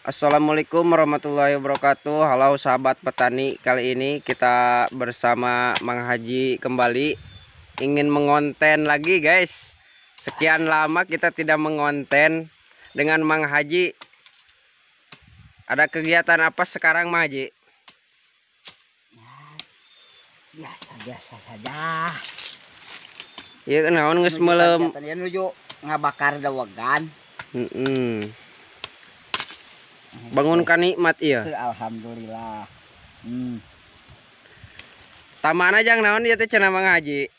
Assalamualaikum warahmatullahi wabarakatuh Halo sahabat petani Kali ini kita bersama Mang Haji kembali Ingin mengonten lagi guys Sekian lama kita tidak mengonten Dengan Mang Haji Ada kegiatan apa sekarang Mang Haji? Biasa-biasa ya, ya, saja Ya kenapa iya, nges melem ya, ngabakar dawagan Hmm. -mm bangunkan nikmat iya Alhamdulillah hmm. taman aja yang naon ya teh cenah mengaji,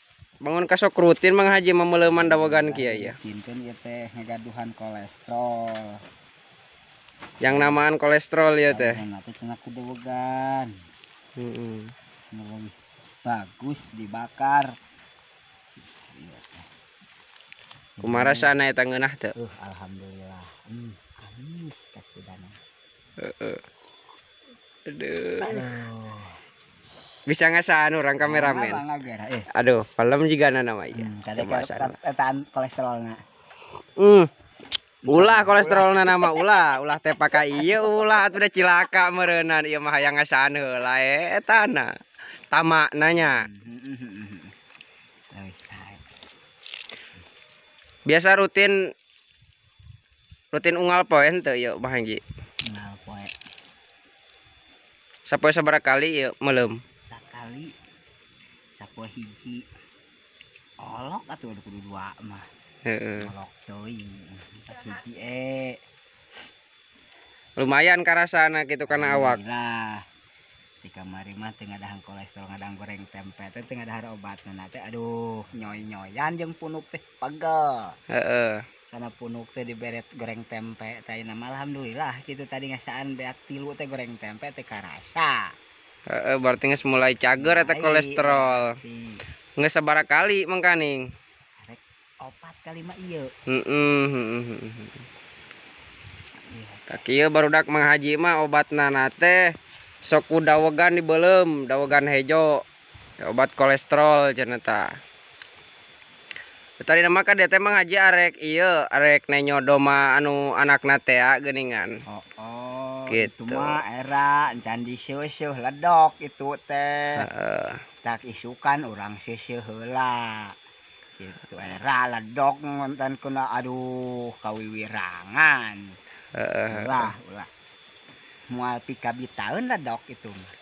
bangun kasok rutin mengaji memeleman dawagan kia ya kinten iya teh ngegaduhan kolesterol yang namaan kolesterol ya teh nanti cina kudawagan mm -hmm. bagus dibakar kumara sana ya tangenah teh uh, alhamdulillah hmm nangis kaki dana uh, aduh Aduh. bisa anu orang kameramen nah, eh. aduh juga nana iya hmm, kolesterol hmm ulah kolesterol na nama ulah ulah teh pakai iya ulah udah cilaka merenan iya mah yang ngasaan lah eh. tanah tamak nanya hmm, hmm, hmm, biasa rutin rutin unggal poin tuh yuk bang Haji unggal poin sapoe sabara kali yuk melem sakali sapoe hiji olok atau udah kudu dua mah olok coy hiji eh lumayan karasana gitu karena awak lah di kamari mah tengah dahang kolesterol ngadang goreng tempe teh tengah dahar obat nanti nah, aduh nyoy nyoyan yang punuk teh pegel heeh punuk di beret gong tempe Alhamdulillah kita tadi ngaaan tilu gorengtempenya mulai cager kolesterolbarakali mengkaning barudak menghajima obat nanate seku dawogan dibelem dagan heejo obat kolesterol ceta tadi nama dia temang aja arerek regnenyodoma anu anaknateningan oh, oh, gitu candi itu teh tak isukan orang sola nontonna aduh kawiwirangan mu pi tahun leokk itumah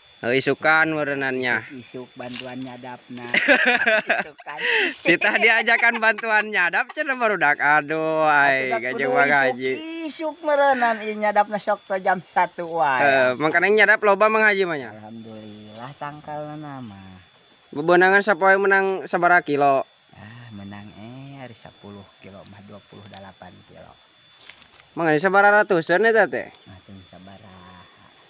Oh, isukan merenannya. Isuk, bantuan nyadap nah. Kita kan. diajakan bantuan nyadap cenah baru Aduh, ai gaji mah gaji. Isuk merenan ieu nyadap shock sok teh jam 1 wae. Eh, makanya nyadap loba mengaji haji mah Alhamdulillah tangkal nama. Bebenangan sapa menang sabara kilo? Ah, menang eh hari 10 kilo mah 28 kilo. Mang sabara ratusan eta teh? Nah, sabara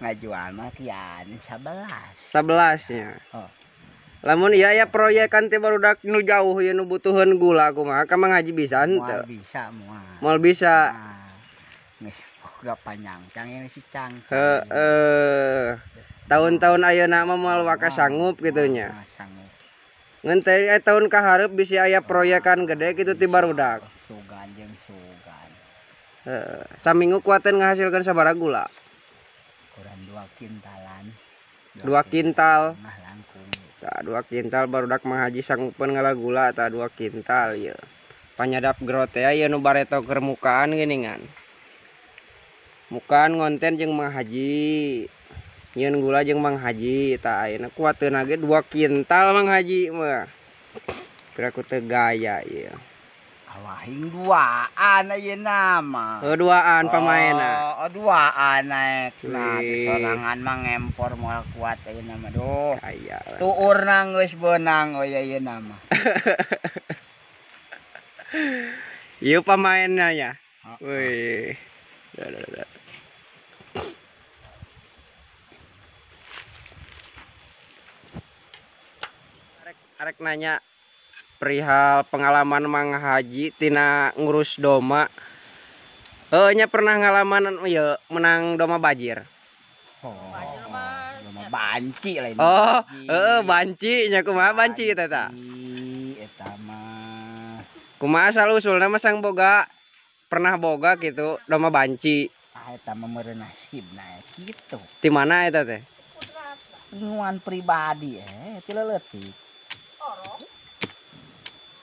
ngaju a 11 11nya namun ia ya oh. proyekkan titiba Udaknu jauhubuuhan gula aku maka mengaji bisa mau bisa oh, panjang tahun-tahun yo nama mauwakka sanggup gitunya ngenteri eh, tahunkahharp bisa ayaah proyekan gede gitutiba Udak saminggu ku menghasilkan sabara gula kita dua quintatal duacintal baru dak mahaji sang pengala gula ta dua quintatal pannyaap grote nubaretokermukaanan mukaan ngonten jeng mahajinyin gula jeng ma haji ta ku naget dua quintatal menghajimahkiraku te gayya Wahing duaan aja nama. Oh, duaan pemain nah. Oh, eh. duaan naik. Nah, sorangan mah ngempor moal kuat aja eh, nama. Duh. Tuur nang geus beunang oh iya, iya, nah, ya ieu nama. Ieu pemainnya ya. Wih. Arek, arek nanya perihal pengalaman man Hajitinana ngurus doma Ohnya eh, pernah ngalamananyo menang doma bajir oh, banci bancinya kuma oh, eh, banci asal-usulnyaang Boga pernah boga gitu doma banci gitu ah, di mana tehan pribadi eh tidak lebih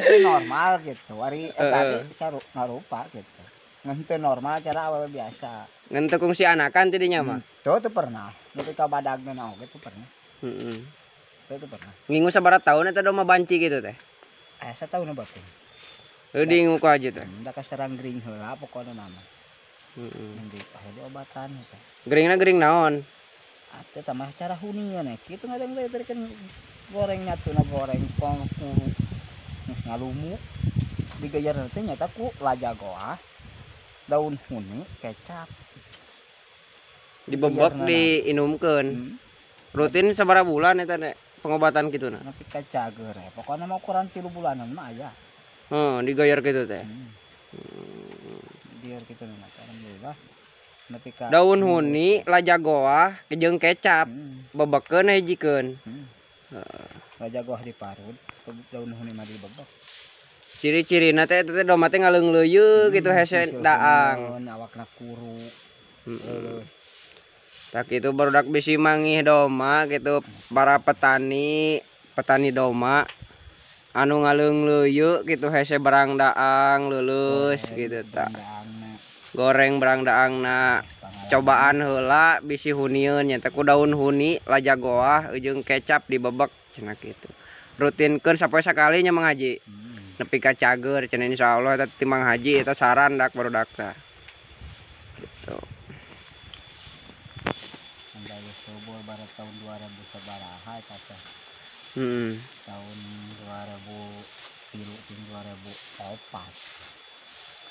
itu normal gitu wari eh, tadi nggak lupa gitu ngente nah, normal cara awal biasa ngente kungsi anakan tadinya mah hmm. tuh tuh pernah ketika badag nau gitu pernah Heeh. Mm pernah minggu sabarat tahun itu mau banci gitu teh eh saya tahu nembak Udah nguku aja tuh Udah keserang gering lah pokoknya nama. Heeh. Nanti ah oh, obatan gitu geringnya gering naon? atau tambah cara hunian ya. Kitu ngadeng dari kan gorengnya tuh na goreng pong dijarnya laja goa daun huni kecap dibebok diumken hmm. rutin sebera bulan pengobatan gitupoko kurang ti bulanan hmm. Hmm. daun huni laja goa kejeng kecap bebekenjiken Ah. Raja go di parut ciri-ciri ngalung luyuk gitu he daang tak itu berdak bisi mangi doma gitu para petani petani doma anu ngalung luyuk gitu hese barang daang lulus gitu tak goreng berang daang na cobaan hela bisi huniun nyateku daun huni laja goa ujung kecap di bebek cenak itu Rutin sampai sekalinya kalinya mengaji. Hmm. nepi kacager cager cina insya Allah itu timang haji itu saran dak baru dakta gitu Andai Tahun 2000, tahun 2000 sebaraha kata hmm. tahun 2000 tahun 2000 opat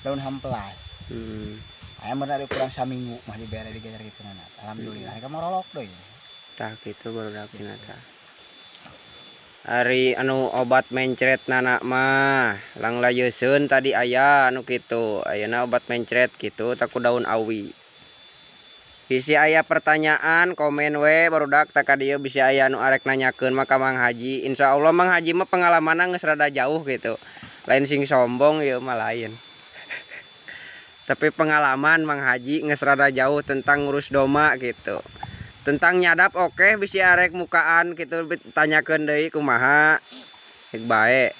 daun hampelai hmm. ayam benar kurang seminggu mah di daerah di gajar gitu nana alhamdulillah hmm. kamu rolok doi tak gitu baru gitu. nata hari anu obat mencret nana mah lang layusun tadi ayah anu gitu ayana obat mencret gitu takut daun awi Bisi ayah pertanyaan komen we baru dak tak dia bisa ayah nu arek nanyakan maka mang haji insya Allah mang haji mah pengalaman serada jauh gitu lain sing sombong ya mah lain tapi pengalaman Mang Haji jauh tentang ngurus doma gitu tentang nyadap oke okay, bisi arek mukaan gitu tanyakan deh kumaha baik